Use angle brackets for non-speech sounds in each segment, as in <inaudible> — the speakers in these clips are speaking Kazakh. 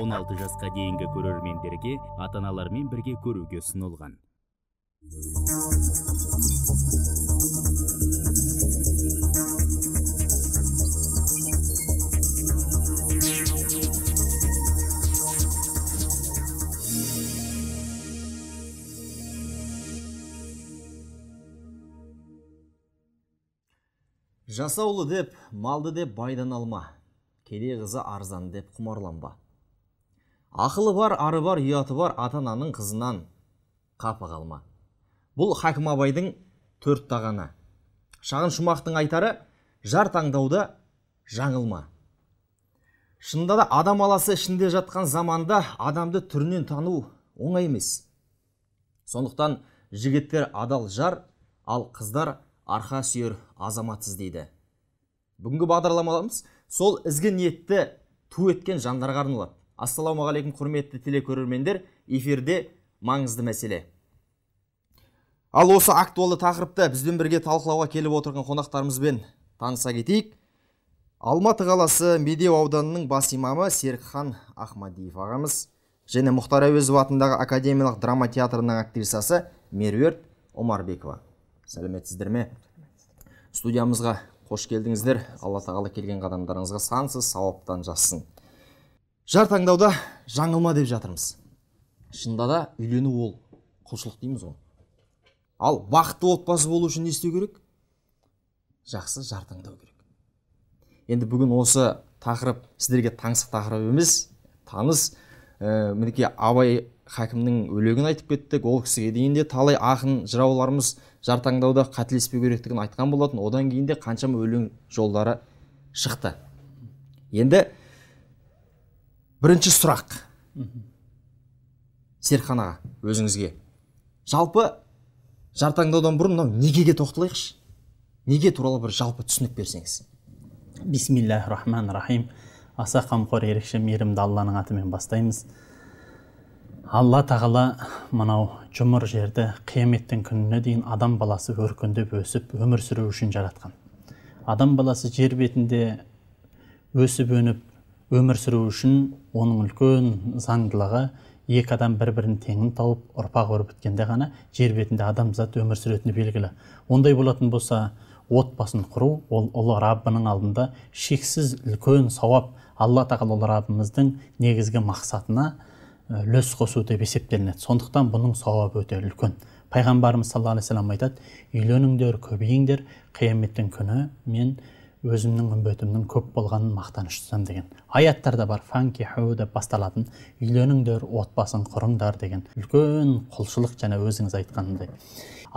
16 жасқа дейінгі көрермендерге ата аналармен бірге көруге ұсынылған жасаулы деп малды деп байдан алма кедей қызы арзан деп құмарланба ақылы бар ары бар ұяты бар ата ананың қызынан қапы қалма бұл хакім абайдың төрт тағаны шағын шумақтың айтары жар таңдауда жаңылма шынында да адам аласы ішінде жатқан заманда адамды түрінен тану оңай емес сондықтан жігіттер адал жар ал қыздар арқа сүйер азамат дейді. бүгінгі бағдарламаларымыз сол ізгі ниетті ту еткен жандарға арналады ассалаумағалейкум құрметті телекөрермендер эфирде маңызды мәселе ал осы актуалды тақырыпты бізбен бірге талқылауға келіп отырған қонақтарымызбен таныса кетейік алматы қаласы медеу ауданының бас имамы серікхан ахмадиев ағамыз және мұхтар әуезов атындағы академиялық драма театрының актрисасы меруерт омарбекова сәлеметсіздер ме студиямызға қош келдіңіздер алла тағала келген қадамдарыңызға сансыз сауаптан жазсын жар таңдауда жаңылма деп жатырмыз шынында да үйлену ол құлшылық дейміз ғой ал бақытты отбасы болу үшін не істеу керек жақсы жар таңдау керек енді бүгін осы тақырып сіздерге таңсық тақырып емес таныс ә, абай хакімнің өлегін айтып кеттік ол кісіге дейін де талай ақын жырауларымыз жар таңдауда қателеспеу керектігін айтқан болатын одан кейін де қаншама өлең жолдары шықты енді бірінші сұрақ серікхан өзіңізге жалпы таңдаудан бұрын мынау некеге тоқталайықшы неге туралы бір жалпы түсінік берсеңіз бисмиллахи рахман, рахим аса қамқор ерекше мейірімді алланың атымен бастаймыз алла тағала мынау жұмыр жерді қияметтің күніне дейін адам баласы өркендеп өсіп өмір сүру үшін жаратқан адам баласы жер бетінде өсіп өніп өмір сүру үшін оның үлкен заңдылығы екі адам бір бірін теңін тауып ұрпақ өрбіткенде ғана жер бетінде адамзат өмір сүретіні белгілі ондай болатын болса отбасын құру ол ұлы раббының алдында шексіз үлкен сауап алла тағала ұлы раббымыздың негізгі мақсатына үлес қосу деп есептелінеді сондықтан бұның сауабы өте үлкен пайғамбарымыз саллаллаху алейhi айтады үйленіңдер көбейіңдер қияметтің күні мен өзімнің үмбетімнің көп болғанын мақтаныш тұтамын деген Аяттарда бар фанки ху деп басталатын үйленіңдер отбасын құрыңдар деген үлкен құлшылық және өзіңіз айтқандай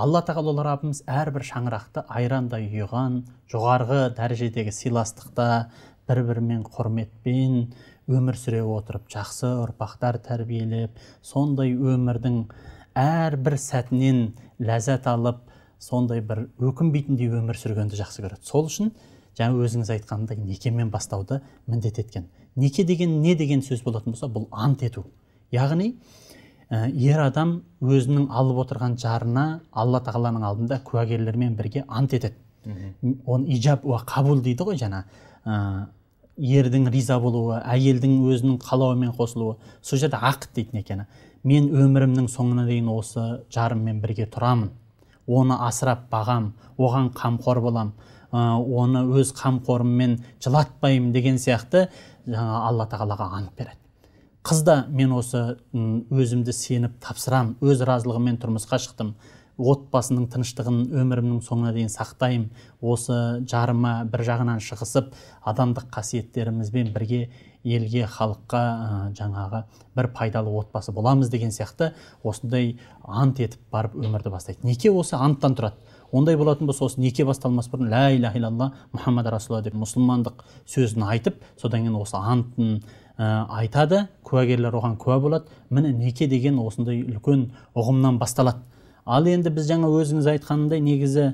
алла тағала раббымыз әрбір шаңырақты айрандай ұйыған жоғарғы дәрежедегі сыйластықта бір бірімен құрметпен өмір сүре отырып жақсы ұрпақтар тәрбиелеп сондай өмірдің әрбір сәтінен ләззат алып сондай бір өкінбейтіндей өмір сүргенді жақсы көреді сол үшін жаңа өзіңіз айтқандай некемен бастауды міндет еткен неке деген не деген сөз болатын болса бұл ант ету яғни э, ер адам өзінің алып отырған жарына алла тағаланың алдында куәгерлермен бірге ант етеді оны ижаб уа қабул дейді ғой жаңа э, ердің риза болуы әйелдің өзінің қалауымен қосылуы сол жерде ақыт дейді некені мен өмірімнің соңына дейін осы жарыммен бірге тұрамын оны асырап бағам оған қамқор боламын Ә, оны өз қамқорыммен жылатпаймын деген сияқты жаңа алла тағалаға ант береді қыз да мен осы өзімді сеніп тапсырам өз разылығымен тұрмысқа шықтым отбасының тыныштығын өмірімнің соңына дейін сақтайым осы жарыма бір жағынан шығысып адамдық қасиеттерімізбен бірге елге халыққа ә, жаңағы бір пайдалы отбасы боламыз деген сияқты осындай ант етіп барып өмірді бастайды неке осы анттан тұрады ондай болатын болса осы неке басталмас бұрын лә иляха илалла мұхаммад расулалла деп мұсылмандық сөзін айтып содан кейін осы антын ә, айтады куәгерлер оған куә болады міне неке деген осындай үлкен ұғымнан басталады ал енді біз жаңа өзіңіз айтқанындай негізі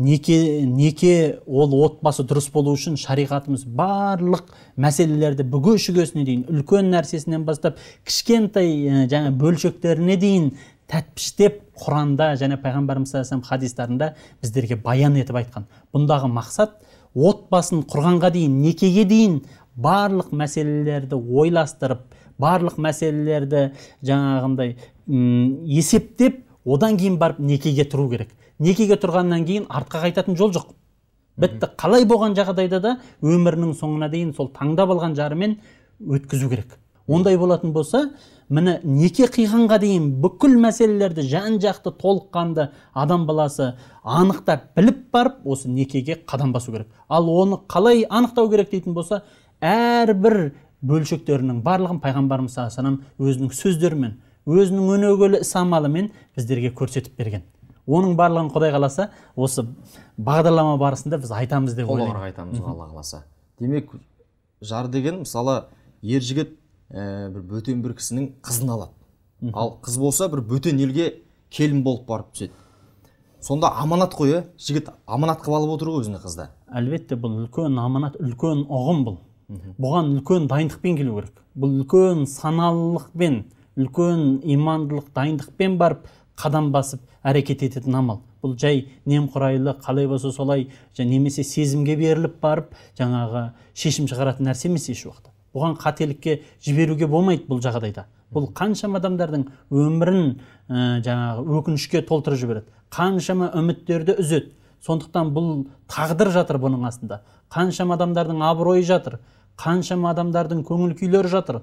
неке неке ол отбасы дұрыс болу үшін шариғатымыз барлық мәселелерді бүге шүгесіне дейін үлкен нәрсесінен бастап кішкентай ә, жаңа бөлшектеріне дейін тәтпіштеп құранда және пайғамбарымыз саллаллаху хадистарында біздерге баян етіп айтқан бұндағы мақсат отбасын құрғанға дейін некеге дейін барлық мәселелерді ойластырып барлық мәселелерді жаңағындай есептеп одан кейін барып некеге тұру керек некеге тұрғаннан кейін артқа қайтатын жол жоқ бітті қалай болған жағдайда да өмірінің соңына дейін сол таңдап алған жарымен өткізу керек ондай болатын болса міне неке қиғанға дейін бүкіл мәселелерді жан жақты толыққанды адам баласы анықтап біліп барып осы некеге қадам басу керек ал оны қалай анықтау керек дейтін болса әрбір бөлшектерінің барлығын пайғамбарымыз саллаллаху өзінің сөздерімен өзінің өнегелі іс амалымен біздерге көрсетіп берген оның барлығын құдай қаласа осы бағдарлама барысында біз айтамыз деп ойлаймын толығырақ айтамыз алла қаласа демек жар деген мысалы ер жігіт ә, бір бөтен бір кісінің қызын алады ал қыз болса бір бөтен елге келін болып барып түседі сонда аманат қой иә жігіт аманат қылып алып отыр ғой өзіне қызды әлбетте бұл үлкен аманат үлкен ұғым бұл бұған үлкен дайындықпен келу керек бұл үлкен саналылықпен үлкен имандылық дайындықпен барып қадам басып әрекет ететін амал бұл жай немқұрайлы қалай болса солай немесе сезімге беріліп барып жаңағы шешім шығаратын нәрсе емес еш уақытта бұған қателікке жіберуге болмайды бұл жағдайда бұл қаншама адамдардың өмірін ә, жаңағы өкінішке толтырып жібереді қаншама үміттерді үзеді сондықтан бұл тағдыр жатыр бұның астында қаншама адамдардың абыройы жатыр қаншама адамдардың көңіл күйлері жатыр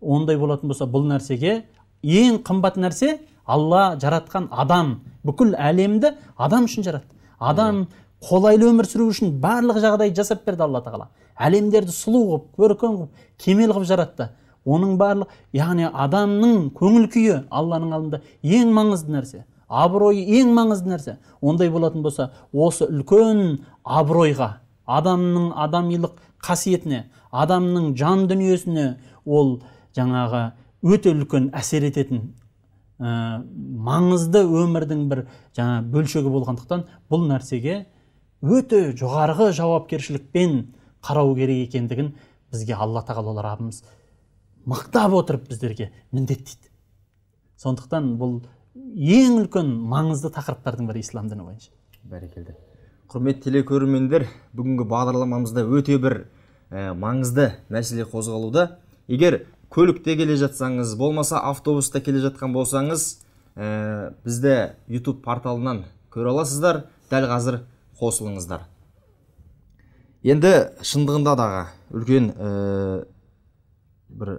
ондай болатын болса бұл нәрсеге ең қымбат нәрсе алла жаратқан адам бүкіл әлемді адам үшін жаратты адам қолайлы өмір сүру үшін барлық жағдай жасап берді алла тағала әлемдерді сұлу қылып көркем қылып кемел қылып жаратты оның барлық яғни адамның көңіл күйі алланың алдында ең маңызды нәрсе абыройы ең маңызды нәрсе ондай болатын болса осы үлкен абыройға адамның адамилық қасиетіне адамның жан дүниесіне ол жаңағы өте үлкен әсер ететін э, маңызды өмірдің бір жаңа бөлшегі болғандықтан бұл нәрсеге өте жоғарғы жауапкершілікпен қарау керек екендігін бізге алла тағала раббымыз мақтап отырып біздерге міндеттейді сондықтан бұл ең үлкен маңызды тақырыптардың бірі ислам діні бойынша бәрекелді құрметті телекөрермендер бүгінгі бағдарламамызда өте бір ә, маңызды мәселе қозғалуда егер көлікте келе жатсаңыз болмаса автобуста келе жатқан болсаңыз ә, бізді YouTube порталынан көре аласыздар дәл қазір қосылыңыздар енді шындығында дағы үлкен ә, бір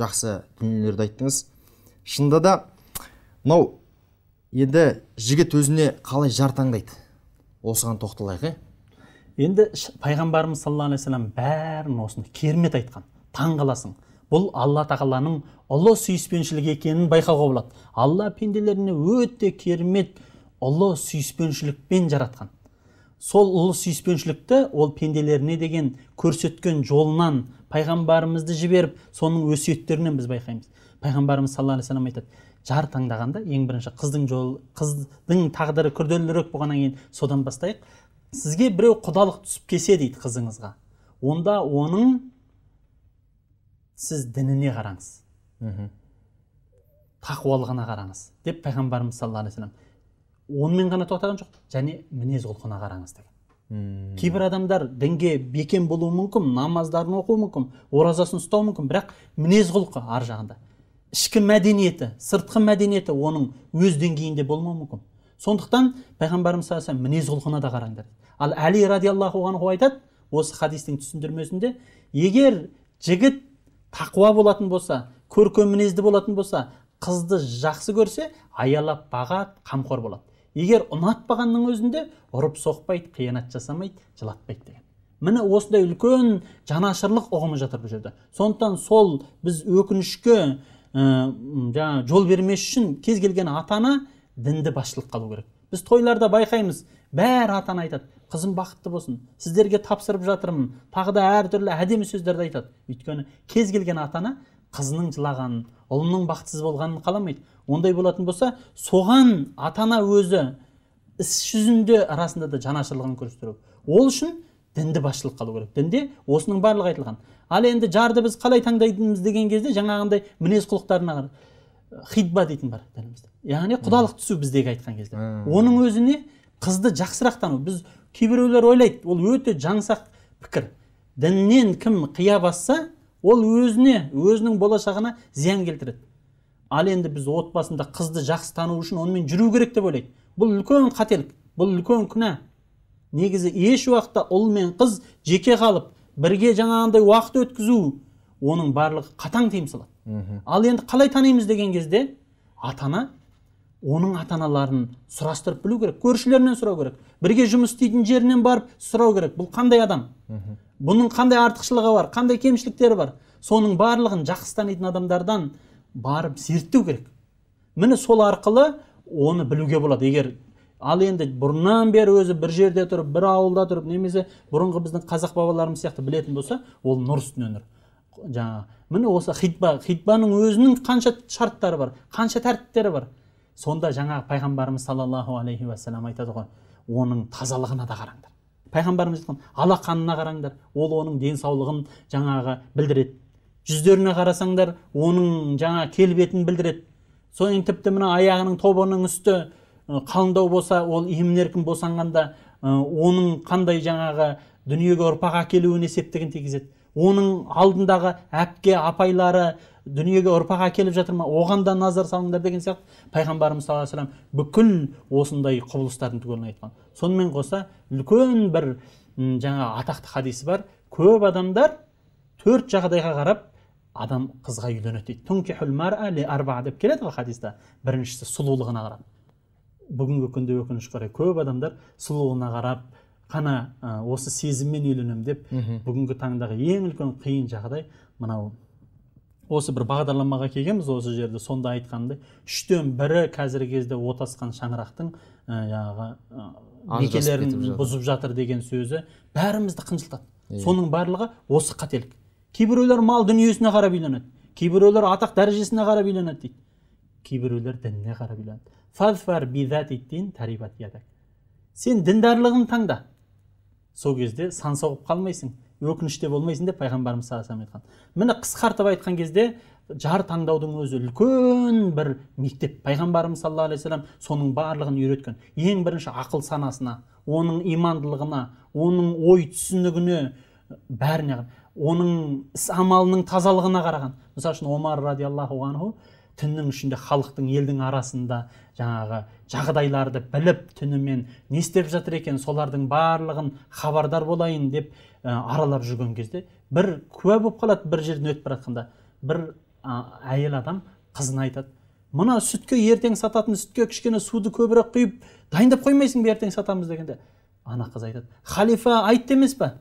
жақсы дүниелерді айттыңыз шынында да мынау енді жігіт өзіне қалай жар таңдайды осыған тоқталайық иә енді пайғамбарымыз саллаллаху алейхи вассалам бәрін осыны керемет айтқан таң қаласың бұл алла тағаланың ұлы сүйіспеншілігі екенін байқауға болады алла пенделеріне өте керемет ұлы сүйіспеншілікпен жаратқан сол ұлы сүйіспеншілікті ол пенделеріне деген көрсеткен жолынан пайғамбарымызды жіберіп соның өсиеттерінен біз байқаймыз пайғамбарымыз саллаллаху алейхи салам айтады жар таңдағанда ең бірінші қыздың жол қыздың тағдыры күрделірек болғаннан кейін содан бастайық сізге біреу құдалық түсіп келсе дейді қызыңызға онда оның сіз дініне қараңыз мхм тақуалығына қараңыз деп пайғамбарымыз саллаллаху алейхи онымен ғана тоқтаған жоқ және мінез құлқына қараңыз деген кейбір адамдар дінге бекем болуы мүмкін намаздарын оқуы мүмкін оразасын ұстауы мүмкін бірақ мінез құлқы ар жағында ішкі мәдениеті сыртқы мәдениеті оның өз деңгейінде болмауы мүмкін сондықтан пайғамбарымыз саллаллаху алейхи мінез құлқына да қараңдар ал әли радиаллаху анху айтады осы хадистің түсіндірмесінде егер жігіт тақуа болатын болса көркем мінезді болатын болса қызды жақсы көрсе аялап бағады қамқор болады егер ұнатпағанның өзінде ұрып соқпайды қиянат жасамайды жылатпайды деген міне осындай үлкен жанашырлық ұғымы жатыр бұл жерде сондықтан сол біз өкінішке ә, жол бермес үшін кез келген ата ана дінді басшылыққа алу керек біз тойларда байқаймыз бәрі ата ана айтады қызым бақытты болсын сіздерге тапсырып жатырмын тағы да әртүрлі әдемі сөздерді айтады өйткені кез келген ата ана қызының жылағанын ұлының бақытсыз болғанын қаламайды ондай болатын болса соған ата ана өзі іс жүзінде арасында да жанашырлығын көрсету ол үшін дінді басшылыққа алу керек дінде осының барлығы айтылған ал енді жарды біз қалай таңдайтынымыз деген кезде жаңағындай мінез құлықтарына қарап хидба дейтін бар дінімізде яғни құдалық түсу біздегі айтқан кезде оның өзіне қызды жақсырақ тану біз кейбіреулер ойлайды ол өте жаңсақ пікір діннен кім қия басса ол өзіне өзінің болашағына зиян келтіреді ал енді біз отбасында қызды жақсы тану үшін онымен жүру керек деп ойлайды бұл үлкен қателік бұл үлкен күнә негізі еш уақытта ұл мен қыз жеке қалып бірге жаңағындай уақыт өткізу оның барлығы қатаң тыйым салады ал енді қалай танимыз деген кезде ата ана оның ата аналарын сұрастырып білу керек көршілерінен сұрау керек бірге жұмыс істейтін жерінен барып сұрау керек бұл қандай адам бұның қандай артықшылығы бар қандай кемшіліктері бар соның барлығын жақсы танитын адамдардан барып зерттеу керек міне сол арқылы оны білуге болады егер ал енді бұрыннан бері өзі бір жерде тұрып бір ауылда тұрып немесе бұрынғы біздің қазақ бабаларымыз сияқты білетін болса ол нұр үстіне нұр жаңағы міне осы хитба хитбаның өзінің қанша шарттары бар қанша тәртіптері бар сонда жаңағы пайғамбарымыз саллаллаху алейхи уассалам айтады ғой оның тазалығына да қараңдар пайғамбарымыз айтқан алақанына қараңдар ол оның денсаулығын жаңағы білдіреді жүздеріне қарасаңдар оның жаңа келбетін білдіреді Соның тіпті мына аяғының тобының үсті қалыңдау болса ол емін еркін босанғанда оның қандай жаңағы дүниеге ұрпақ әкелуіне септігін тигізеді оның алдындағы әпке апайлары дүниеге ұрпақ әкеліп жатыр ма оған да назар салыңдар деген сияқты пайғамбарымыз саллаллаху алейхи бүкіл осындай құбылыстардың түгелін айтқан сонымен қоса үлкен бір жаңа атақты хадисі бар көп адамдар төрт жағдайға қарап адам қызға үйленеді дейді деп келеді ғой хадисте біріншісі сұлулығына қарап бүгінгі күнде өкінішке орай көп адамдар сұлулығына қарап қана осы сезіммен үйленемін деп бүгінгі таңдағы ең үлкен қиын жағдай мынау осы бір бағдарламаға келгенбіз осы жерде сонда айтқанымдай үштен бірі қазіргі кезде отасқан шаңырақтың ә, жаңағы э, некелерін бұзып жатыр деген сөзі бәрімізді қынжылтады иә. соның барлығы осы қателік кейбіреулер мал дүниесіне қарап үйленеді кейбіреулер атақ дәрежесіне қарап үйленеді дейді кейбіреулер дініне қарап үйленеді сен діндарлығын таңда сол кезде сан соғып қалмайсың өкініш болмайсың деп пайғамбарымыз саллаллаху айтқан міне қысқартып айтқан кезде жар таңдаудың өзі үлкен бір мектеп пайғамбарымыз саллаллаху алейхи соның барлығын үйреткен ең бірінші ақыл санасына оның имандылығына оның ой түсінігіне бәріне оның іс амалының тазалығына қараған мысалы үшін омар радиаллаху анху түннің ішінде халықтың елдің арасында жаңағы жағдайларды біліп түнімен не істеп жатыр екен солардың барлығын хабардар болайын деп Э, аралап жүрген кезде бір куә болып қалады бір жерден өтіп бара жатқанда бір әйел адам қызына айтады мына сүтке ертең сататын сүтке кішкене суды көбірек құйып дайындап қоймайсың ба ертең сатамыз дегенде ана қыз айтады халифа айтты емес па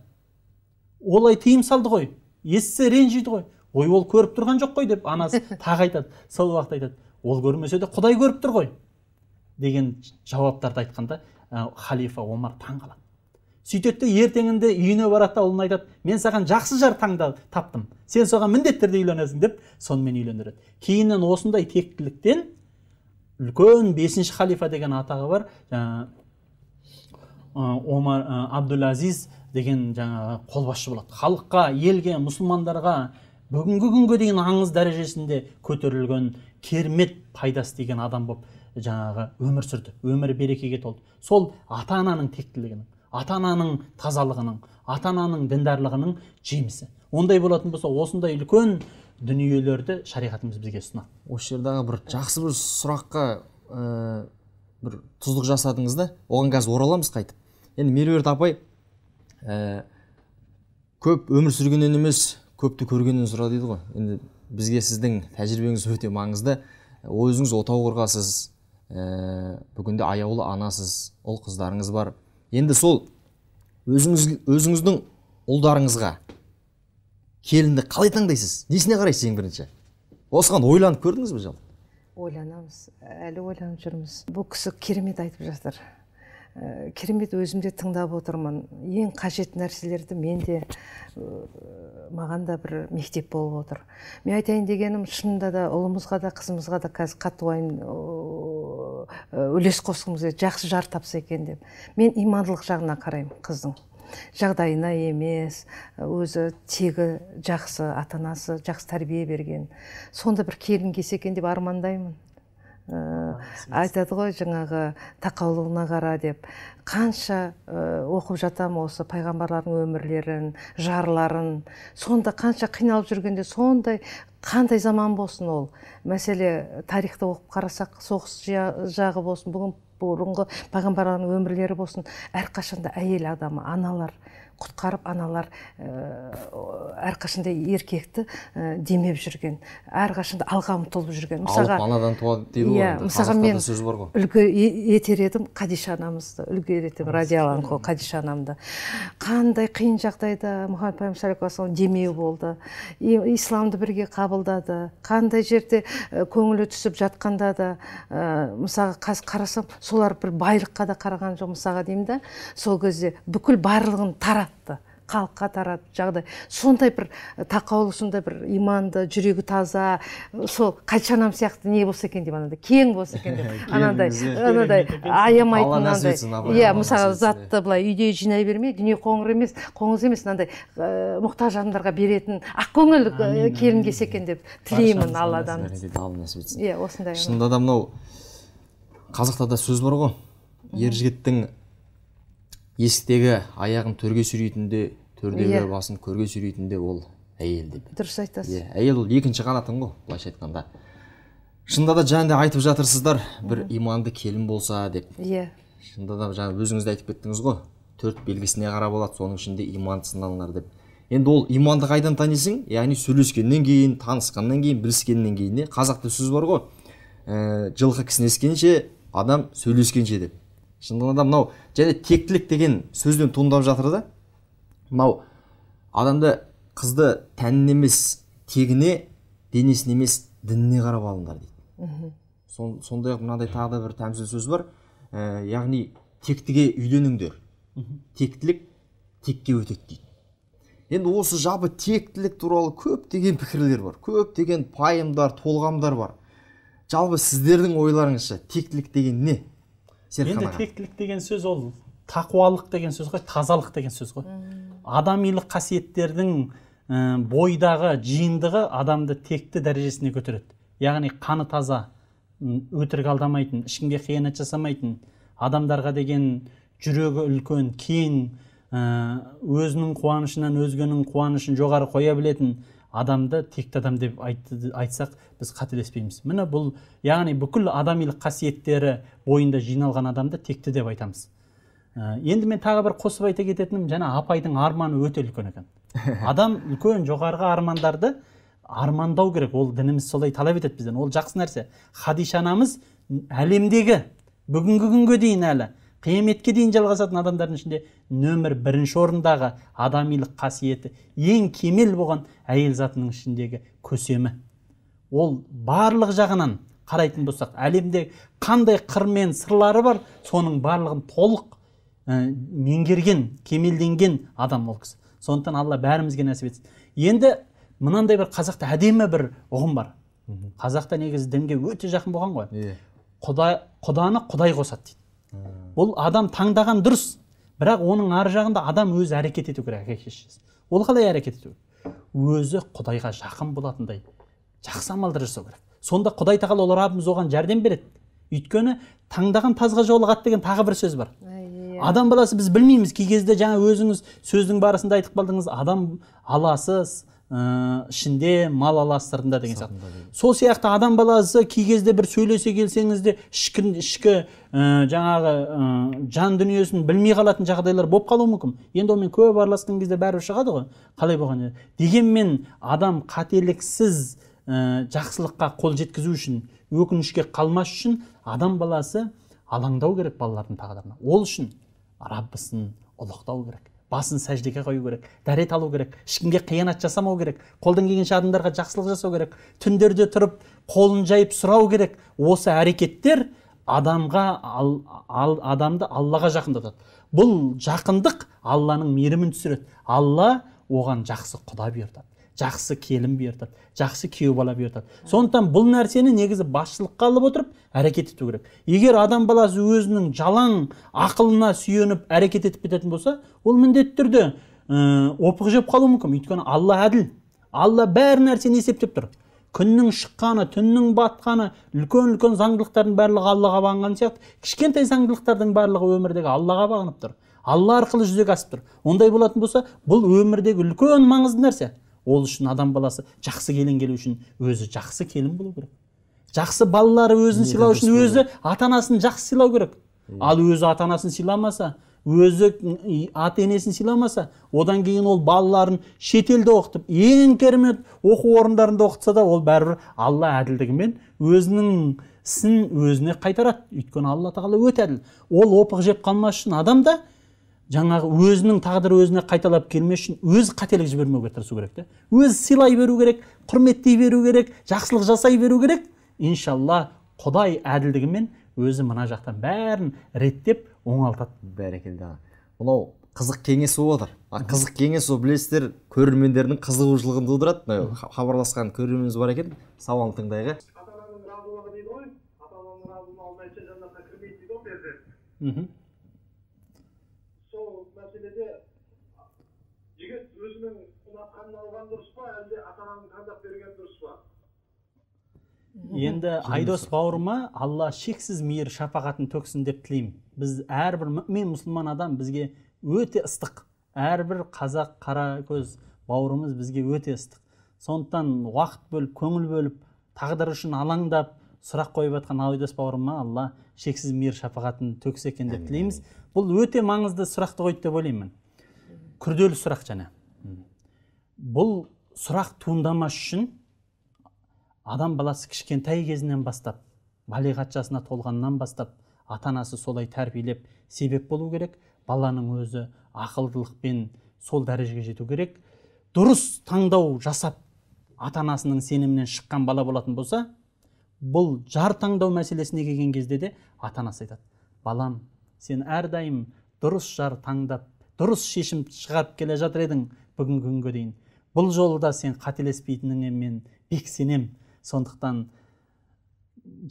олай тыйым салды ғой естісе ренжиді ғой ой ол көріп тұрған жоқ қой деп анасы <laughs> тағы айтады сол уақытта айтады ол көрмесе де құдай көріп тұр ғой деген жауаптарды айтқанда э, халифа омар таң қалады сөйтеді де ертеңінде үйіне барады да ұлына айтады мен саған жақсы жар таңда таптым сен соған міндетті түрде үйленесің деп сонымен үйлендіреді кейіннен осындай тектіліктен үлкен бесінші халифа деген атағы бар жаңағы омар абдул деген жаңағы қолбасшы болады халыққа елге мұсылмандарға бүгінгі күнге дейін аңыз дәрежесінде көтерілген кермет пайдасы деген адам болып жаңағы өмір сүрді өмірі берекеге толды сол ата ананың тектілігінің ата ананың тазалығының ата ананың діндарлығының жемісі ондай болатын болса осындай үлкен дүниелерді шариғатымыз бізге ұсынады осы жердағы бір жақсы бір сұраққа ә, бір тұздық жасадыңыз да оған қазір ораламыз қайтып енді меруерт апай ә, көп өмір сүргеннен емес көпті көргеннен сұра дейді ғой енді бізге сіздің тәжірибеңіз өте маңызды өзіңіз отау құрғасыз ә, бүгінде аяулы анасыз ұл қыздарыңыз бар енді сол өзіңіз өзіңіздің ұлдарыңызға келінді қалай таңдайсыз несіне қарайсыз ең бірінші осыған ойланып көрдіңіз бе жалпы ойланамыз әлі ойланып жүрміз бұл кісі керемет айтып жатыр ә, керемет өзім де тыңдап отырмын ең қажет нәрселерді мен де маған да бір мектеп болып отыр мен айтайын дегенім шынында да ұлымызға да қызымызға да қазір қатты Э, үлес қосқымыз келеді жақсы жар тапса екен деп мен имандылық жағына қараймын қыздың жағдайына емес өзі тегі жақсы ата анасы жақсы тәрбие берген сонда бір келін келсе екен деп армандаймын ә, айтады ғой жаңағы тақаулығына қара деп қанша оқып жатам осы пайғамбарлардың өмірлерін жарларын сонда қанша қиналып жүргенде сондай қандай заман болсын ол мәселе тарихты оқып қарасақ соғыс жағы болсын бүгін бұрынғы пайғамбарлардың өмірлері болсын әрқашанда әйел адамы аналар құтқарып аналар э, әрқашанда еркекті э, демеп жүрген әрқашанда алға ұмтылып жүрген мысалға анадан туады дейді ғой иә, мысалға мен сөз бар ғой үлгі етер едім қадиша анамызды үлгі етем радиаланху қадиша анамды қандай қиын жағдайда мұхаммед пайғамбар демеу болды исламды бірге қабылдады қандай жерде э, көңілі түсіп жатқанда да ә, мысалға қазір қарасам солар бір байлыққа да қараған жоқ мысалға деймін да сол кезде бүкіл барлығын тара таратты халыққа таратып жағдай сондай бір тақаулы сондай бір иманды жүрегі таза сол қайша сияқты не болса екен деп анандай кең болса екен деп <laughs> анандай <laughs> анандай аямайтын анандай иә мысалы затты былай үйде жинай бермей дүние қоңыр емес қоңыз емес мынандай мұқтаж адамдарға беретін ақкөңіл келін келсе екен деп тілеймін алладан иә осындай шынында да мынау қазақта сөз бар ғой ер жігіттің есіктегі аяғын төрге сүйрейтінде төрдегі иә. басын көрге сүйрейтінде ол әйел деп дұрыс айтасыз иә әйел ол екінші қанатың ғой былайша айтқанда шынында да жаңа айтып жатырсыздар бір иманды келін болса деп иә yeah. шынында да жаңа өзіңіз де айтып кеттіңіз ғой төрт белгісіне қарап алады соның ішінде иманды сыналыңдар деп енді ол иманды қайдан танисың яғни сөйлескеннен кейін танысқаннан кейін біліскеннен кейін не қазақта сөз бар ғой ә, жылқы кісінескенше адам сөйлескенше деп шындығында мынау және тектілік деген сөзден туындап жатыр да мынау адамды қызды тәнін емес тегіне денесіне емес дініне қарап алыңдар дейді мхм сондай ақ мынандай тағы да бір тәмсіл сөз бар ә, яғни тектіге үйленіңдер тектілік текке өтеді дейді енді осы жабы тектілік туралы көптеген пікірлер бар көптеген пайымдар толғамдар бар жалпы сіздердің ойларыңызша тектілік деген не енді тектілік деген сөз ол тақуалық деген сөз ғой тазалық деген сөз ғой адамилық қасиеттердің бойдағы жиынтығы адамды текті дәрежесіне көтереді яғни қаны таза өтірік алдамайтын ешкімге қиянат жасамайтын адамдарға деген жүрегі үлкен кең өзінің қуанышынан өзгенің қуанышын жоғары қоя білетін адамды текті адам деп айтсақ біз қателеспейміз міне бұл яғни бүкіл адамилық қасиеттері бойында жиналған адамды текті деп айтамыз ә, енді мен тағы бір қосып айта кететінім және апайдың арманы өте үлкен екен <laughs> адам үлкен жоғарғы армандарды армандау керек ол дініміз солай талап етеді бізден ол жақсы нәрсе хадиша анамыз әлемдегі бүгінгі күнге дейін әлі қияметке дейін жалғасатын адамдардың ішінде нөмір бірінші орындағы адамилық қасиеті ең кемел болған әйел затының ішіндегі көсемі ол барлық жағынан қарайтын болсақ әлемде қандай қыр мен сырлары бар соның барлығын толық ә, меңгерген кемелденген адам ол кісі сондықтан алла бәрімізге нәсіп етсін енді мынандай бір қазақта әдемі бір ұғым бар қазақта негізі дінге өте жақын болған ғой иә. құдай құданы құдай қосады дейді бұл адам таңдаған дұрыс бірақ оның ар жағында адам өзі әрекет ету керек әке ол қалай әрекет ету өзі құдайға жақын болатындай жақсы амалдар жасау керек сонда құдай тағала ол раббымыз оған жәрдем береді өйткені таңдаған тазға жолығады деген тағы бір сөз бар иә, иә. адам баласы біз білмейміз кей кезде жаңа өзіңіз сөздің барысында айтып қалдыңыз адам аласыз Э, ішінде мал аластырында деген сияқты сол сияқты адам баласы кей кезде бір сөйлесе келсеңіз де ішкі ішкі ә, жаңағы э, жан дүниесін білмей қалатын жағдайлар болып қалуы мүмкін енді онымен көп араласқан кезде бәрібір шығады ғой қалай болған дегенмен адам қателіксіз жақсылыққа қол жеткізу үшін өкінішке қалмас үшін адам баласы алаңдау керек балалардың тағдырына ол үшін раббысын ұлықтау керек басын сәждеге қою керек дәрет алу керек ешкімге қиянат жасамау керек қолдан келгенше адамдарға жақсылық жасау керек түндерде тұрып қолын жайып сұрау керек осы әрекеттер адамға адамды аллаға жақындатады бұл жақындық алланың мейірімін түсіреді алла оған жақсы құда бұйыртады жақсы келін бұйыртады жақсы күйеу бала бұйыртады сондықтан бұл нәрсені негізі басшылыққа алып отырып әрекет ету керек егер адам баласы өзінің жалаң ақылына сүйеніп әрекет етіп кететін болса ол міндетті түрде опық жеп қалуы мүмкін өйткені алла әділ алла бәр нәрсені есептеп тұр күннің шыққаны түннің батқаны үлкен үлкен заңдылықтардың барлығы аллаға бағынған сияқты кішкентай заңдылықтардың барлығы өмірдегі аллаға бағынып тұр алла арқылы жүзеге асып тұр ондай болатын болса бұл өмірдегі үлкен маңызды нәрсе ол үшін адам баласы жақсы келін келу үшін өзі жақсы келін болу керек жақсы балалары өзін сыйлау үшін өзі ата анасын жақсы сыйлау керек ал өзі ата анасын сыйламаса өзі ата енесін сыйламаса одан кейін ол балаларын шетелде оқытып ең керемет оқу орындарында оқытса да ол бәрібір алла әділдігімен өзінің ісін өзіне қайтарады өйткені алла тағала өте әділ ол опық жеп қалмас үшін адам да жаңағы өзінің тағдыры өзіне қайталап келмес үшін өзі қателік жібермеуге тырысу керек та өзі сыйлай беру керек құрметтей беру керек жақсылық жасай беру керек иншалла құдай әділдігімен өзі мына жақтан бәрін реттеп оңалтады бәрекелді мынау қызық кеңес болып отыр қызық кеңес ол білесіздер көрермендердің қызығушылығын тудырады хабарласқан көрерменіміз бар екен сауалын тыңдайық ә. ата ананың разылығы дейді ғой ата ананың разылығын алмайынша жаннатқа кірмейді дейді ғой мхм енді айдос бауырыма алла шексіз мейір шапағатын төксін деп тілеймін біз әрбір мүмин мұсылман адам бізге өте ыстық әрбір қазақ қара көз бауырымыз бізге өте ыстық сондықтан уақыт бөліп көңіл бөліп тағдыр үшін алаңдап сұрақ қойып жатқан айдос бауырыма алла шексіз мейір шапағатын төксе екен деп тілейміз бұл өте маңызды сұрақты қойды деп ойлаймын күрделі сұрақ және бұл сұрақ туындамас үшін адам баласы кішкентай кезінен бастап балиғат жасына толғаннан бастап ата анасы солай тәрбиелеп себеп болу керек баланың өзі ақылдылықпен сол дәрежеге жету керек дұрыс таңдау жасап ата анасының сенімінен шыққан бала болатын болса бұл жар таңдау мәселесіне келген кезде де ата анасы айтады балам сен әрдайым дұрыс жар таңдап дұрыс шешім шығарып келе жатыр едің бүгінгі күнге дейін бұл жолы да сен қателеспейтініңе мен бек сенемін сондықтан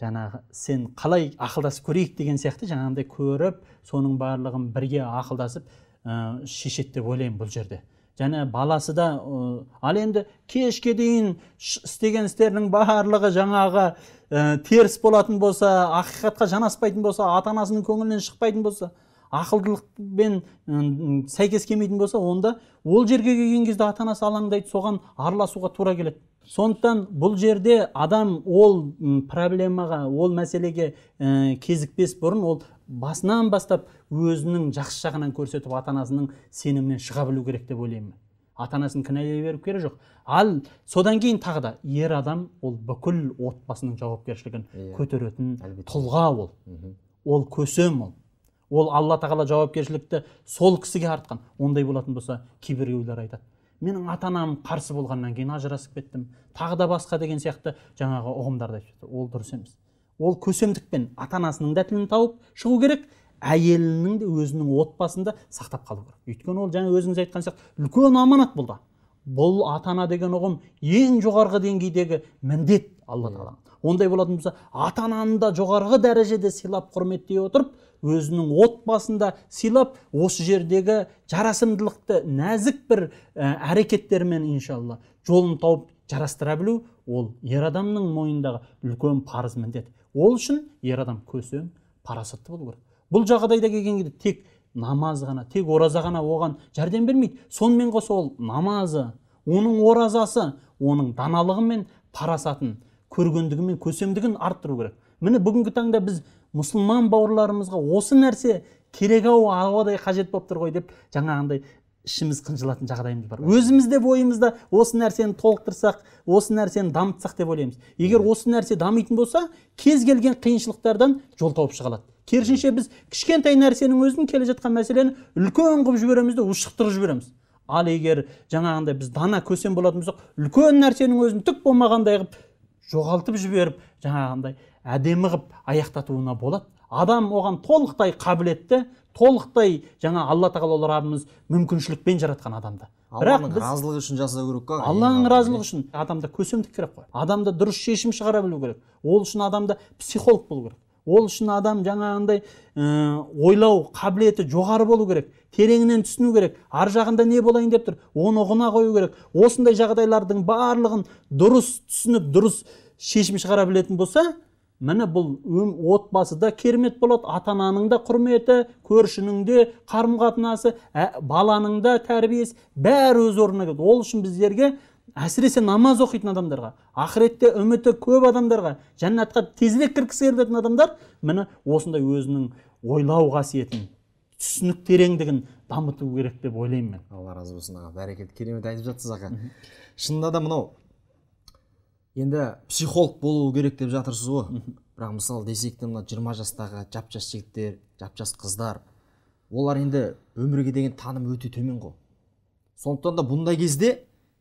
жаңағы сен қалай ақылдасып көрейік деген сияқты жаңағындай көріп соның барлығын бірге ақылдасып ә, шешеді деп ойлаймын бұл жерде және баласы да ә, ал енді кешке дейін істеген істерінің барлығы жаңағы ә, теріс болатын болса ақиқатқа жанаспайтын болса ата анасының көңілінен шықпайтын болса ақылдылықпен сәйкес келмейтін болса онда ол жерге келген кезде ата анасы алаңдайды соған араласуға тура келеді сондықтан бұл жерде адам ол проблемаға ол мәселеге ә, кезікпес бұрын ол басынан бастап өзінің жақсы жағынан көрсетіп ата анасының сенімінен шыға білу керек деп ойлаймын ата анасын кінәлай беру керек жоқ ал содан кейін тағы да ер адам ол бүкіл отбасының жауапкершілігін иә. көтеретін тұлға ол ол көсем ол ол алла тағала жауапкершілікті сол кісіге артқан ондай болатын болса кейбіреулер айтады менің ата анам қарсы болғаннан кейін ажырасып кеттім тағы да басқа деген сияқты жаңағы ұғымдарды айтып жатыр ол дұрыс емес ол көсемдікпен ата анасының да тілін тауып шығу керек әйелінің де өзінің отбасында сақтап қалу керек өйткені ол жаңа өзіңіз айтқан сияқты үлкен аманат болды бұл ата ана деген ұғым ең жоғарғы деңгейдегі міндет алла иә. тағала ондай болатын болса ата ананы да жоғарғы дәрежеде сыйлап құрметтей отырып өзінің отбасында сыйлап осы жердегі жарасымдылықты нәзік бір ә, әрекеттермен иншалла жолын тауып жарастыра білу ол ер адамның мойнындағы үлкен парыз міндет ол үшін ер адам көсем парасатты болу керек бұл жағдайда келген кезде тек намаз ғана тек ораза ғана оған жәрдем бермейді сонымен қоса ол намазы оның оразасы оның даналығы мен парасатын көргендігі көсемдігін арттыру керек міне бүгінгі таңда біз мұсылман бауырларымызға осы нәрсе керек ау ауадай қажет болып тұр ғой деп жаңағындай ішіміз қынжылатын жағдайымыз бар өзіміз де осы нәрсені толықтырсақ осы нәрсені дамытсақ деп ойлаймыз егер осы нәрсе дамитын болса кез келген қиыншылықтардан жол тауып шыға алады керісінше біз кішкентай нәрсенің өзін келе жатқан мәселені үлкен қылып жібереміз де ушықтырып жібереміз ал егер жаңағындай біз дана көсем болатын болсақ үлкен нәрсенің өзін түк болмағандай қылып жоғалтып жіберіп жаңағындай әдемі қылып аяқтатуына болады адам оған толықтай қабілетті толықтай жаңа алла тағала раббымыз мүмкіншілікпен жаратқан адамды бірақ біз... разылығы үшін жасау керек қой алланың разылығы үшін адамда көсемдік керек қой адамда дұрыс шешім шығара білу керек ол үшін адамда психолог болу керек ол үшін адам жаңағындай ойлау қабілеті жоғары болу керек тереңінен түсіну керек ар жағында не болайын деп тұр оны ұғына қою керек осындай жағдайлардың барлығын дұрыс түсініп дұрыс шешім шығара білетін болса міне бұл өм, отбасы да керемет болады ата ананың да құрметі көршінің де қарым қатынасы ә, баланың да тәрбиесі бәрі өз орнына келеді ол үшін біздерге әсіресе намаз оқитын адамдарға ақыретте үміті көп адамдарға жәннатқа тезірек кіргісі келетін адамдар міне осындай өзінің ойлау қасиетін түсінік тереңдігін дамыту керек деп ойлаймын мен алла разы болсын аға бәрекелді керемет айтып жатсыз аға шынында да мынау енді психолог болу керек деп жатырсыз ғой бірақ мысалы десек те мына жиырма жастағы жап жас жігіттер жап жас қыздар олар енді өмірге деген таным өте төмен ғой сондықтан да бұндай кезде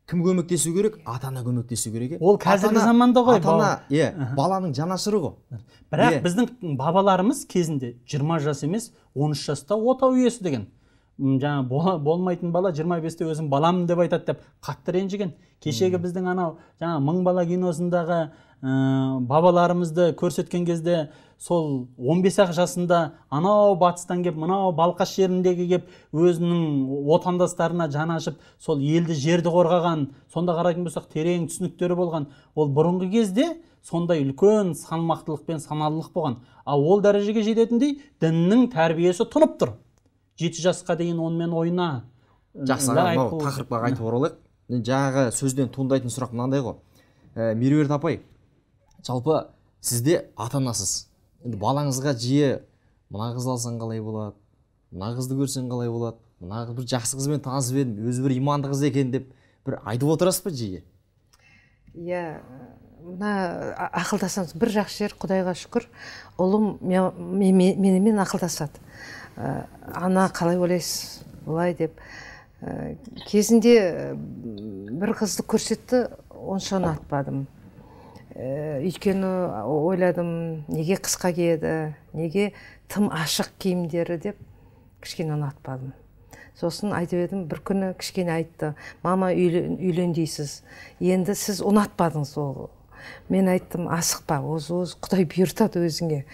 кім көмектесу керек ата ана көмектесу керек иә ол қазіргі заманда ғой ата ана иә баланың жанашыры ғой бірақ біздің бабаларымыз кезінде 20 жас емес 13 жаста отау иесі деген жаңа болмайтын бала 25-те өзім баламын деп айтады деп қатты ренжіген кешегі біздің анау жаңа мың бала киносындағы ә, бабаларымызды көрсеткен кезде сол 15 ақ жасында анау батыстан кеп мынау балқаш жеріндегі кеп өзінің отандастарына жаны ашып сол елді жерді қорғаған сонда қарайтын болсақ терең түсініктері болған ол бұрынғы кезде сондай үлкен салмақтылықпен саналылық болған ал ол дәрежеге жететіндей діннің тәрбиесі тұнып тұр жеті жасқа дейін онымен ойна жақсы тақырыпқа қайтып оралайық жаңағы сөзден туындайтын сұрақ мынандай ғой ә, меруерт апай жалпы сізде ата анасыз енді балаңызға жиі мына қызды алсаң қалай болады мына қызды көрсең қалай болады мына бір жақсы қызбен танысып едім өзі бір иманды қыз екен деп бір айтып отырасыз ба жиі иә мына ақылдасамыз бір жақсы жер құдайға шүкір ұлым менімен ақылдасады ә, ана қалай ойлайсыз былай деп ә, кезінде бір қызды көрсетті онша ұнатпадым Э, өйткені ойладым неге қысқа киеді неге тым ашық киімдері деп кішкене ұнатпадым сосын айтып едім бір күні кішкене айтты мама үйлен, дейсіз енді сіз ұнатпадыңыз ол мен айттым асықпа өз өзі құдай бұйыртады өзіңе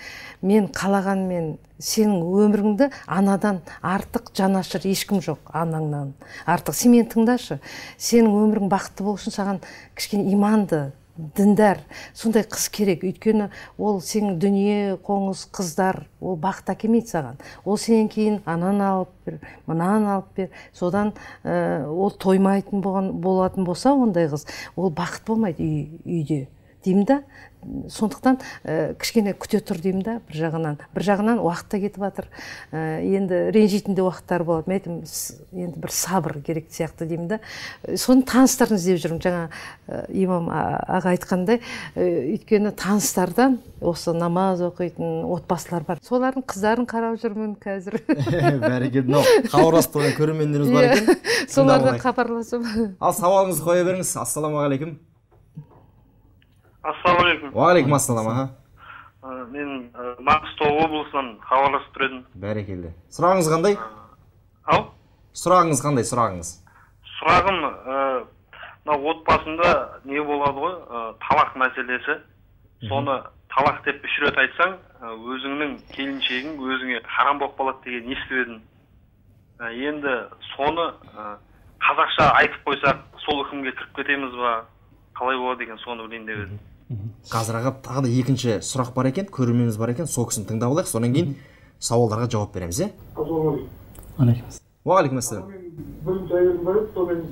мен қалаған мен, сенің өміріңді анадан артық жанашыр ешкім жоқ анаңнан артық сен мені тыңдашы сенің өмірің бақытты болу үшін саған кішкене иманды діндар сондай қыз керек өйткені ол сенің дүние қоңыз қыздар ол бақыт әкелмейді саған ол сенен кейін ананы алып бер мынаны алып бер содан ә, ол тоймайтын болған, болатын болса ондай қыз ол бақыт болмайды үй, үйде деймін да сондықтан ә, кішкене күте тұр деймін да бір жағынан бір жағынан уақыт та кетіп жатыр э, енді ренжитін де уақыттар болады мен айттым енді бір сабыр керек сияқты деймін да э, соны таныстарын іздеп жүрмін жаңа имам аға айтқандай өйткені таныстардан осы намаз оқитын отбасылар бар солардың қыздарын қарап жүрмін қазір <laughs> бәрекелді мынау хабарласып тұрған көрермендеріміз бар иә, екен солардан хабарласып ал сауалыңызды қоя беріңіз ассалаумағалейкум ассалаумағалейкум уағалейкум ассалам аха мен маңғыстау облысынан хабарласып тұр едім бәрекелді сұрағыңыз қандай ау сұрағыңыз қандай сұрағыңыз сұрағым мына отбасында не болады ғой талақ мәселесі соны талақ деп үш рет айтсаң өзіңнің келіншегің өзіңе харам болып қалады деген естіп едім енді соны қазақша айтып қойсақ сол үкімге кіріп кетеміз ба қалай болады екен соны білейін деп едім қазір аға тағы да екінші сұрақ бар екен көрерменіміз бар екен сол кісіні тыңдап алайық содан кейін сауалдарға жауап береміз иә ассалаумағалейкум уағалейкум бір жайым бар еді сонымен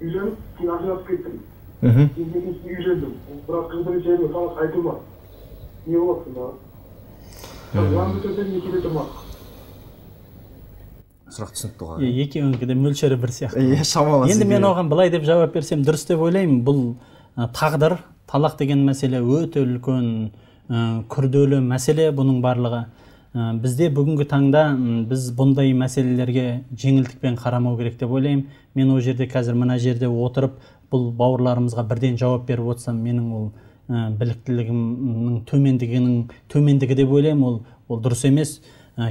үйленіп кейін ажырасып кеттім мхм кейін үйлендім бірақ қыздың жайында саған айтылмады не болады сонда заңды түрде некеде тұрмақ сұрақ түсінікті ғой иә екеуінікі де мөлшері бір сияқты иә шамалас енді мен оған былай деп жауап берсем дұрыс деп ойлаймын бұл тағдыр талақ деген мәселе өте үлкен ә, күрделі мәселе бұның барлығы ә, бізде бүгінгі таңда біз бұндай мәселелерге жеңілдікпен қарамау керек деп ойлаймын мен ол жерде қазір мына жерде отырып бұл бауырларымызға бірден жауап беріп отырсам менің ол ә, біліктілігімнің төмендігінің төмендігі деп ойлаймын ол ол дұрыс емес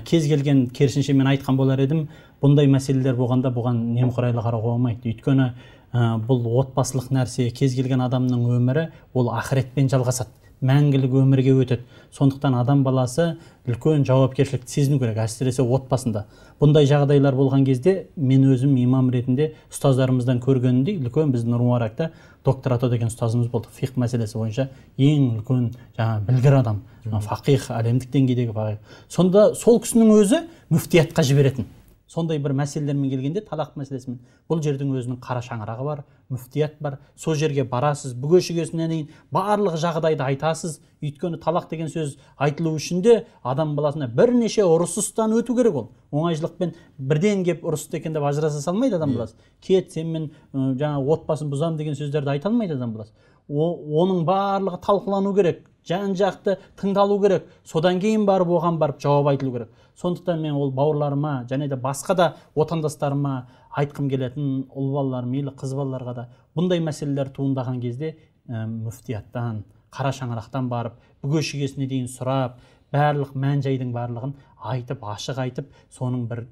кез келген керісінше мен айтқан болар едім бұндай мәселелер болғанда бұған немқұрайлы қарауға болмайды өйткені Э, бұл отбасылық нәрсе кез келген адамның өмірі ол ақыретпен жалғасады мәңгілік өмірге өтеді сондықтан адам баласы үлкен жауапкершілікті сезіну керек әсіресе отбасында бұндай жағдайлар болған кезде мен өзім имам ретінде ұстаздарымыздан көргенімдей үлкен біздің нұрмуаракта доктор ата деген ұстазымыз болды фих мәселесі бойынша ең үлкен жаңағы білгір адам фақих әлемдік деңгейдегі сонда сол кісінің өзі мүфтиятқа жіберетін сондай бір мәселелермен келгенде талақ мәселесімен бұл жердің өзінің қара шаңырағы бар мүфтият бар сол жерге барасыз бүге шігесіне дейін барлық жағдайды айтасыз өйткені талақ деген сөз айтылу үшін де адам баласына бірнеше ұрысыстан өту керек ол оңайшылықпен бірден келіп ұрысты екен деп ажыраса салмайды адам баласы кет сен мен жаңағы отбасын бұзамын деген сөздерді айта алмайды адам баласы оның барлығы талқылану керек жан жақты тыңдалу керек содан кейін барып оған барып жауап айтылу керек сондықтан мен ол бауырларыма және де басқа да отандастарыма айтқым келетін ұл балалар мейлі қыз балаларға да бұндай мәселелер туындаған кезде ә, мүфтияттан қара шаңырақтан барып бүге шігесіне дейін сұрап барлық мән жайдың барлығын айтып ашық айтып соның бір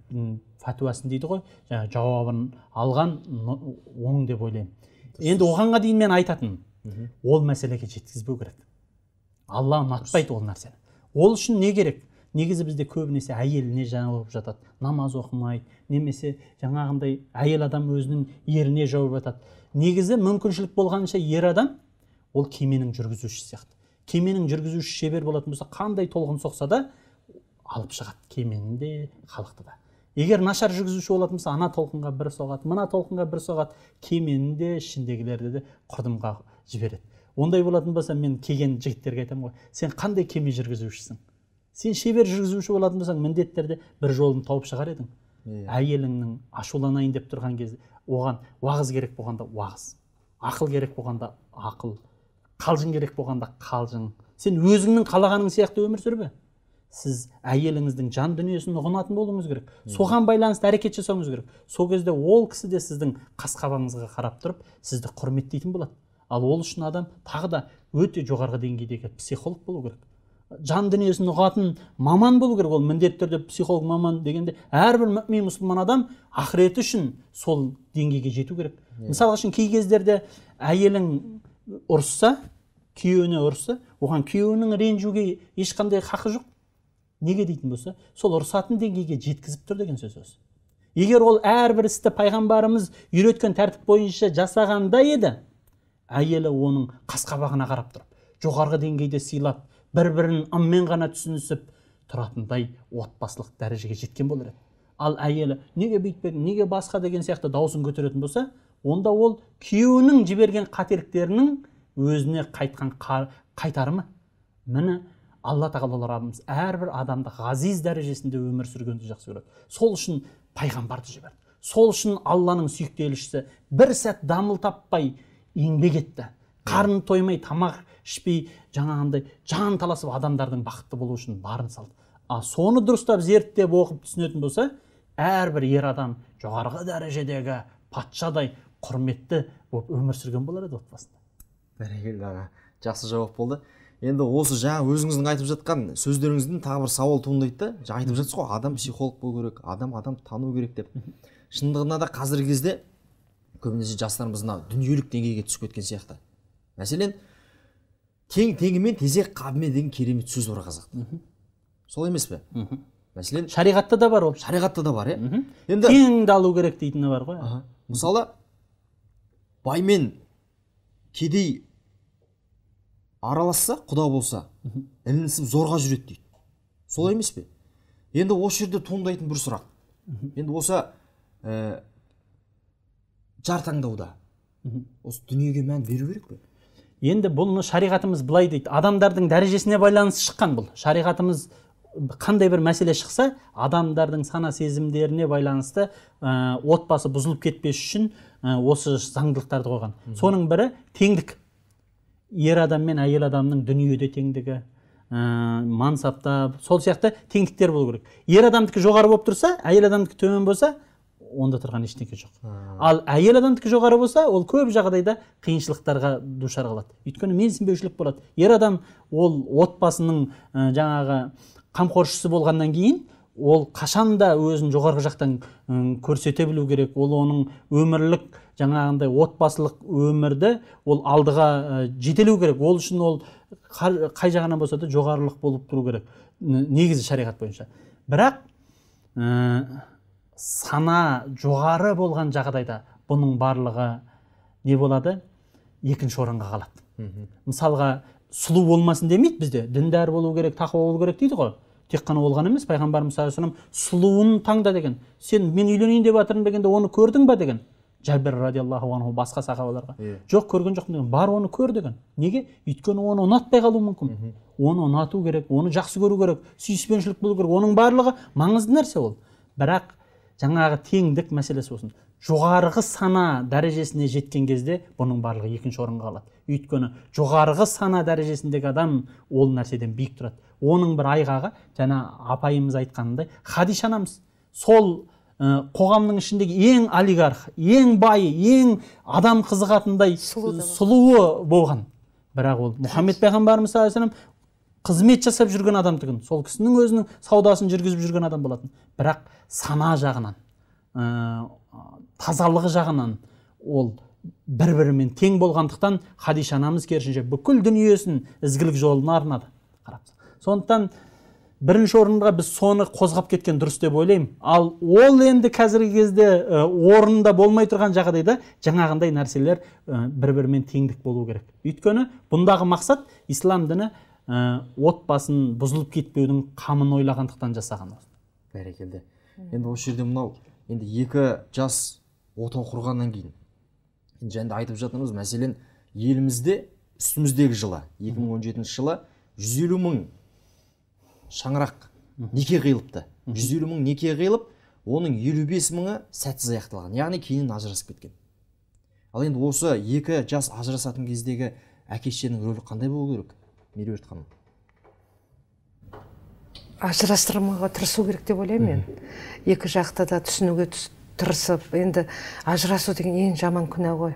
фәтуасын дейді ғой жаңағы жауабын алған оң деп ойлаймын енді оғанға дейін мен айтатын ол мәселеге жеткізбеу керек алла ұнатпайды ол нәрсені ол үшін не керек негізі бізде көбінесе әйеліне жауып жатады намаз оқымайды немесе жаңағындай әйел адам өзінің еріне жауып жатады негізі мүмкіншілік болғанша ер адам ол кеменің жүргізушісі сияқты кеменің жүргізуші шебер болатын болса қандай толқын соқса да алып шығады кемені де халықты да егер нашар жүргізуші болатын болса ана толқынға бір соғады мына толқынға бір соғады кемені де ішіндегілерді де құрдымға жібереді ондай болатын болса мен келген жігіттерге айтамын ғой сен қандай кеме жүргізушісің сен шебер жүргізуші болатын болсаң міндетті түрде бір жолын тауып шығар едің yeah. Иә. әйеліңнің ашуланайын деп тұрған кезде оған уағыз керек болғанда уағыз ақыл керек болғанда ақыл қалжың керек болғанда қалжың сен өзіңнің қалағаның сияқты өмір сүрме сіз әйеліңіздің жан дүниесін ұғынатын болуыңыз керек соған байланысты әрекет жасауыңыз керек сол кезде ол кісі де сіздің қас қабағыңызға қарап тұрып сізді құрметтейтін болады ал ол үшін адам тағы да өте жоғарғы деңгейдегі психолог болу керек жан дүниесін ұғатын маман болу керек ол міндетті түрде психолог маман дегенде әрбір мүмин мұсылман адам ақыреті үшін сол деңгейге жету керек yeah. Иә. мысалы үшін кей кездерде әйелің ұрысса күйеуіне ұрысса оған күйеуінің ренжуге ешқандай хақы жоқ неге дейтін болса сол ұрысатын деңгейге жеткізіп тұр деген сөз осы егер ол әрбір істі пайғамбарымыз үйреткен тәртіп бойынша жасағанда еді әйелі оның қас қабағына қарап тұрып жоғарғы деңгейде сыйлап бір бірін ыммен ғана түсінісіп тұратындай отбасылық дәрежеге жеткен болар еді ал әйелі неге бүйтпедің неге басқа деген сияқты даусын көтеретін болса онда ол күйеуінің жіберген қателіктерінің өзіне қайтқан қайтарымы міне алла тағала раббымыз әрбір адамды ғазиз дәрежесінде өмір сүргенді жақсы көреді сол үшін пайғамбарды жіберді сол үшін алланың сүйікті елшісі бір сәт дамыл таппай еңбек етті қарын тоймай тамақ ішпей жаңағындай жан таласып адамдардың бақытты болуы үшін барын салды а соны дұрыстап зерттеп оқып түсінетін болса әрбір ер адам жоғарғы дәрежедегі патшадай құрметті болып өмір сүрген болар еді отбасында бәрекелді аға жақсы жауап болды енді осы жаңа өзіңіздің айтып жатқан сөздеріңізден тағы бір сауал туындайды да айтып жатсыз ғой адам психолог болу керек адам адам тану керек деп шындығында да қазіргі кезде көбінесе жастарымыз мына дүниелік деңгейге түсіп кеткен сияқты мәселен тең теңімен тезек қабымен деген керемет сөз бар қазақта солай емес пе мәселен шариғатта да бар ол шариғатта да бар иә енді теңді алу керек дейтіні бар ғой мысалы бай мен кедей араласса құда болса ілінісіп зорға жүреді дейді солай емес пе енді осы жерде туындайтын бір сұрақ енді осы э, жар таңдауда осы дүниеге мән беру керек пе енді бұны шариғатымыз былай дейді адамдардың дәрежесіне байланысты шыққан бұл шариғатымыз қандай бір мәселе шықса адамдардың сана сезімдеріне байланысты ә, отбасы бұзылып кетпес үшін ә, осы заңдылықтарды қойған соның бірі теңдік ер адам мен әйел адамның дүниеде теңдігі ә, мансапта сол сияқты теңдіктер болу керек ер адамдікі жоғары болып тұрса әйел адамдікі төмен болса онда тұрған ештеңе жоқ ал әйел адамдікі жоғары болса ол көп жағдайда қиыншылықтарға душар қалады өйткені менсінбеушілік болады ер адам ол отбасының жаңағы қамқоршысы болғаннан кейін ол қашан да өзін жоғарғы жақтан көрсете білу керек ол оның өмірлік жаңағындай отбасылық өмірді ол алдыға ә, жетелеу керек ол үшін ол қай жағынан болса да жоғарылық болып тұру керек негізі шариғат бойынша бірақ сана жоғары болған жағдайда бұның барлығы не болады екінші орынға қалады мысалға сұлу болмасын демейді бізде діндар болу керек тақуа болу керек дейді ғой тек қана ол ғана емес пайғамбарымыз саллаллаху алейхи сұлуын таңда деген сен мен үйленейін деп жатырмын дегенде оны көрдің ба деген жәбір радиаллаху анху басқа сахабаларға иә. жоқ көрген жоқпын деген бар оны көр деген неге өйткені оны ұнатпай қалуы мүмкін оны ұнату керек оны жақсы көру керек сүйіспеншілік болу керек оның барлығы маңызды нәрсе ол бірақ жаңағы теңдік мәселесі болсын жоғарғы сана дәрежесіне жеткен кезде бұның барлығы екінші орынға қалады өйткені жоғарғы сана дәрежесіндегі адам ол нәрседен биік тұрады оның бір айғағы жаңа апайымыз айтқанындай хадиша анамыз сол ә, қоғамның ішіндегі ең олигарх ең бай ең адам қызығатындай сұлуы болған бірақ ол мұхаммед пайғамбарымыз саллаллаху қызмет жасап жүрген адамдығын сол кісінің өзінің саудасын жүргізіп жүрген адам болатын бірақ сана жағынан ә, тазалығы жағынан ол бір бірімен тең болғандықтан хадиша анамыз керісінше бүкіл дүниесін ізгілік жолына арнады сондықтан бірінші орынға біз соны қозғап кеткен дұрыс деп ойлаймын ал ол енді қазіргі кезде э, орнында болмай тұрған жағдайда жаңағындай нәрселер э, бір бірімен теңдік болу керек өйткені бұндағы мақсат ислам діні ә, отбасын бұзылып кетпеудің қамын ойлағандықтан жасаған бәрекелді енді осы жерде мынау енді екі жас отау құрғаннан кейін жаңа айтып жатырмыз мәселен елімізде үстіміздегі жылы 2017 жылы 150 мың шаңырақ неке қиылыпты 150 мың неке қиылып оның 55 мыңы сәтсіз аяқталған яғни кейіннен ажырасып кеткен ал енді осы екі жас ажырасатын кездегі әке шешенің рөлі қандай болу керек меруерт ханым ажырастырмауға тырысу керек деп ойлаймын мен екі жақты да түсінуге тырысып енді ажырасу деген ең жаман күнә ғой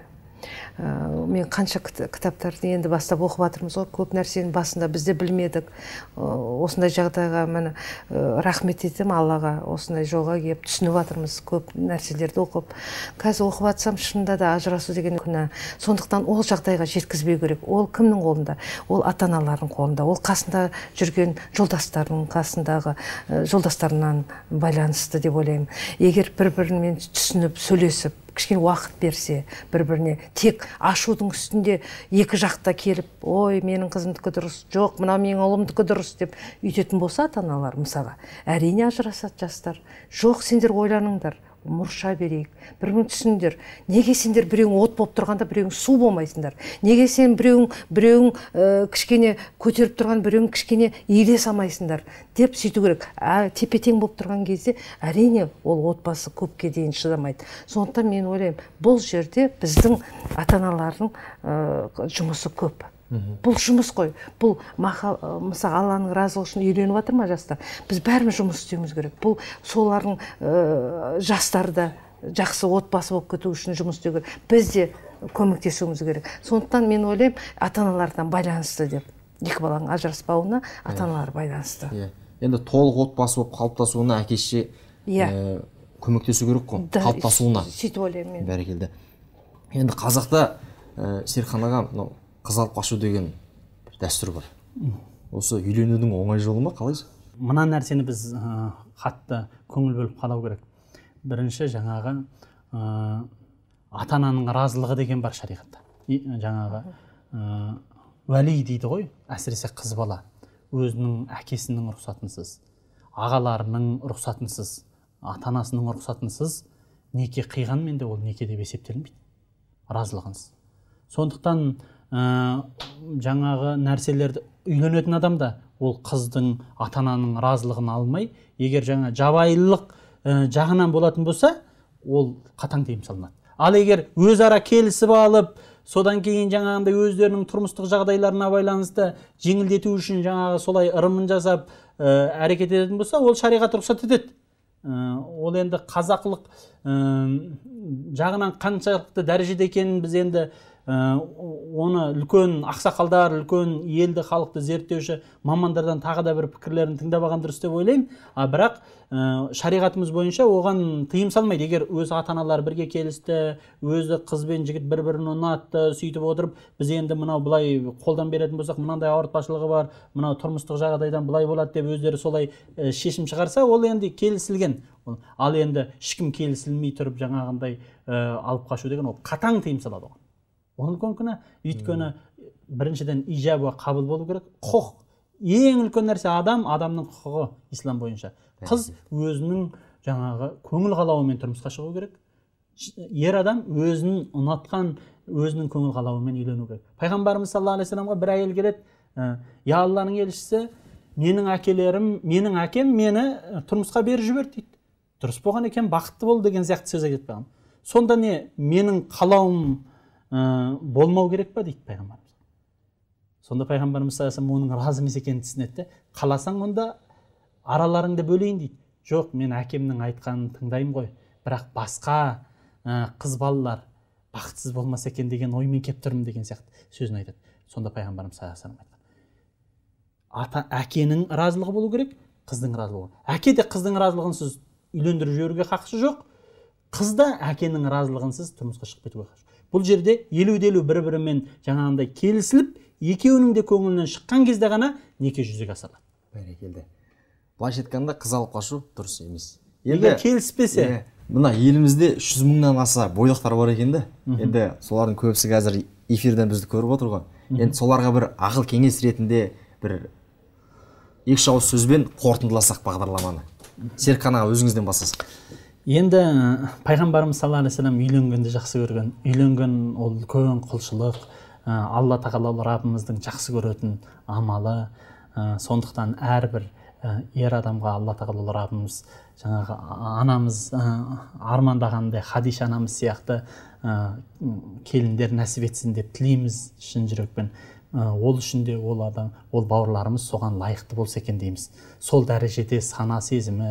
Э, мен қанша кітаптарды енді бастап оқып жатырмыз ғой көп нәрсені басында бізде білмедік осындай жағдайға міне э, рахмет етемін аллаға осындай жолға келіп түсініп жатырмыз көп нәрселерді оқып қазір оқып жатсам шынында да ажырасу деген күнә сондықтан ол жағдайға жеткізбеу керек ол кімнің қолында ол ата аналардың қолында ол қасында жүрген жолдастарының қасындағы э, жолдастарынан байланысты деп ойлаймын егер бір бірімен түсініп сөйлесіп кішкене уақыт берсе бір біріне тек ашудың үстінде екі жақта келіп ой менің қызымдікі дұрыс жоқ мынау менің ұлымдікі дұрыс деп үйтетін болса ата аналар мысалға әрине ажырасады жастар жоқ сендер ойланыңдар мұрша берейік бірің түсіндер неге сендер біреуің от болып тұрғанда біреуің су болмайсыңдар неге сен біреуің біреуің ә, кішкене көтеріп тұрған біреуің кішкене илесе алмайсыңдар деп сөйту керек ә, тепе тең болып тұрған кезде әрине ол отбасы көпке дейін шыдамайды сондықтан мен ойлаймын бұл жерде біздің ата аналардың ә, жұмысы көп бұл жұмыс қой бұл маха, мысалы алланың разылығы үшін үйленіп жатыр ма жастар біз бәріміз жұмыс істеуіміз керек бұл солардың ә, жастарды жақсы отбасы болып кету үшін жұмыс істеу керек біз де көмектесуіміз керек сондықтан мен ойлаймын ата аналардан байланысты деп екі баланың ажыраспауына иә. ата аналар байланысты иә енді толық отбасы болып қалыптасуына әке шеше иә көмектесу керек қой да, қалыптасуына сөйтіп ойлаймын мен бәрекелді енді қазақта серікхан аға мынау қыз алып қашу деген дәстүр бар осы үйленудің оңай жолы ма қалай мына нәрсені біз ә, қатты көңіл бөліп қалау керек бірінші жаңағы ә, ата ананың разылығы деген бар шариғатта жаңағы ә, уәли дейді ғой әсіресе қыз бала өзінің әкесінің рұқсатынсыз ағаларының рұқсатынсыз ата анасының рұқсатынсыз неке қиғанмен де ол неке деп есептелмейді разылығынсыз сондықтан ә, жаңағы нәрселерді үйленетін адамда ол қыздың ата ананың разылығын алмай егер жаңа жабайылық ә, жағынан болатын болса ол қатаң тыйым салынады ал егер өзара келісіп алып содан кейін жаңағындай өздерінің тұрмыстық жағдайларына байланысты жеңілдету үшін жаңағы солай ырымын жасап ә, әрекет ететін болса ол шариғат рұқсат етеді ә, ол енді қазақылық ә, жағынан қаншалықты дәрежеде екенін біз енді Э, оны үлкен ақсақалдар үлкен елді халықты зерттеуші мамандардан тағы да бір пікірлерін тыңдап алған дұрыс деп ойлаймын а бірақ э, шариғатымыз бойынша оған тыйым салмайды егер өз ата аналары бірге келісті өзі қыз бен жігіт бір бірін ұнатты сөйтіп отырып біз енді мынау былай қолдан беретін болсақ мынандай ауыртпашылығы бар мынау тұрмыстық жағдайдан былай болады деп өздері солай э, шешім шығарса ол енді келісілген ал енді ешкім келісілмей тұрып жаңағындай алып қашу деген ол қатаң тыйым салады оған ол күнә өйткені біріншіден ижабы қабыл болу керек құқық ең үлкен нәрсе адам адамның құқығы ислам бойынша қыз өзінің жаңағы көңіл қалауымен тұрмысқа шығу керек ер адам өзінің ұнатқан өзінің көңіл қалауымен үйлену керек пайғамбарымыз саллаллаху алейхи вассаламға бір әйел келеді «Ә, я алланың елшісі менің әкелерім менің әкем мені ә, тұрмысқа беріп жіберді дейді дұрыс болған екен бақытты бол деген сияқты сөз айтып сонда не менің қалауым болмау керек па дейді пайғамбарымыз сонда пайғамбарымыз саллаллаху алейhi оның разы емес екенін түсінеді де қаласаң онда араларыңды бөлейін дейді жоқ мен әкемнің айтқанын тыңдаймын ғой бірақ басқа ә, қыз балалар бақытсыз болмаса екен деген оймен келіп тұрмын деген сияқты сөзін айтады сонда пайғамбарымыз саллаллаху алейхи айтқан ата әкенің разылығы болу керек қыздың разылығы әке де қыздың разылығынсыз үйлендіріп жіберуге хақысы жоқ қыз да әкенің разылығынсыз тұрмысқа шығып кетуге бұл жерде елу де елу бір бірімен жаңағындай келісіліп екеуінің де көңілінен шыққан кезде ғана неке жүзеге асырылады бәрекелді былайша айтқанда қыз алып қашу дұрыс емес енді келіспесе мына елімізде жүз мыңнан аса бойдақтар бар екен да енді солардың көбісі қазір эфирден бізді көріп отыр ғой енді соларға бір ақыл кеңес ретінде бір екі үш ауыз сөзбен қорытындыласақ бағдарламаны серікхан аға өзіңізден бастасақ енді пайғамбарымыз саллаллаху алейхи салам үйленгенді жақсы көрген үйленген ол үлкен құлшылық ә, алла тағала раббымыздың жақсы көретін амалы ә, сондықтан әрбір ә, ер адамға алла тағала раббымыз жаңағы анамыз ә, армандағандай хадиша анамыз сияқты ә, келіндер нәсіп етсін деп тілейміз шын жүрекпен Ә, ол үшін де ол адам ол бауырларымыз соған лайықты болса екен дейміз сол дәрежеде сана сезімі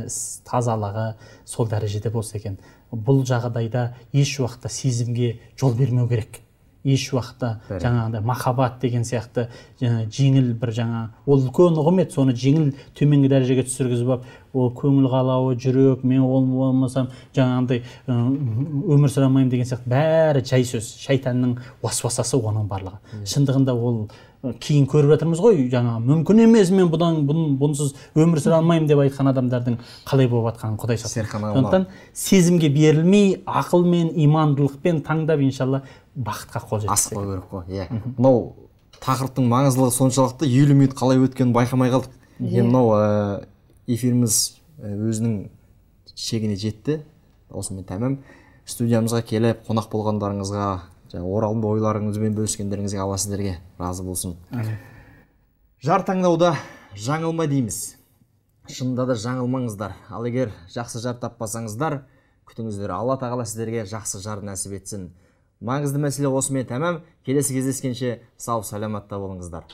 тазалығы сол дәрежеде болса екен бұл жағдайда еш уақытта сезімге жол бермеу керек еш уақытта жаңағыдай махаббат деген сияқты жеңіл бір жаңа ол үлкен еді соны жеңіл төменгі дәрежеге түсіргізіп алып ол көңіл қалауы жүрек мен ол болмасам жаңағындай өмір сүре алмаймын деген сияқты бәрі жай сөз шайтанның уасуасасы оның барлығы шындығында ол кейін көріп жатырмыз ғой жаңа мүмкін емес мен бұдан бұнсыз өмір сүре алмаймын деп айтқан адамдардың қалай болып жатқанын құдай сақтасын сондықтан сезімге берілмей ақылмен имандылықпен таңдап иншалла бақытқа қол жеткізсек асықпау керек қой иә мынау тақырыптың маңыздылығы соншалықты елу минут қалай өткенін байқамай қалдық иә. енді мынау э, эфиріміз э, өзінің шегіне жетті осымен тәмам студиямызға келіп қонақ болғандарыңызға жаңағы оралымды ойларыңызбен бөліскендеріңізге алла сіздерге разы болсын жар таңдауда жаңылма дейміз шынында да жаңылмаңыздар ал егер жақсы жар таппасаңыздар күтіңіздер алла тағала сіздерге жақсы жар нәсіп етсін маңызды мәселе осымен тәмам келесі кездескенше сау саламатта болыңыздар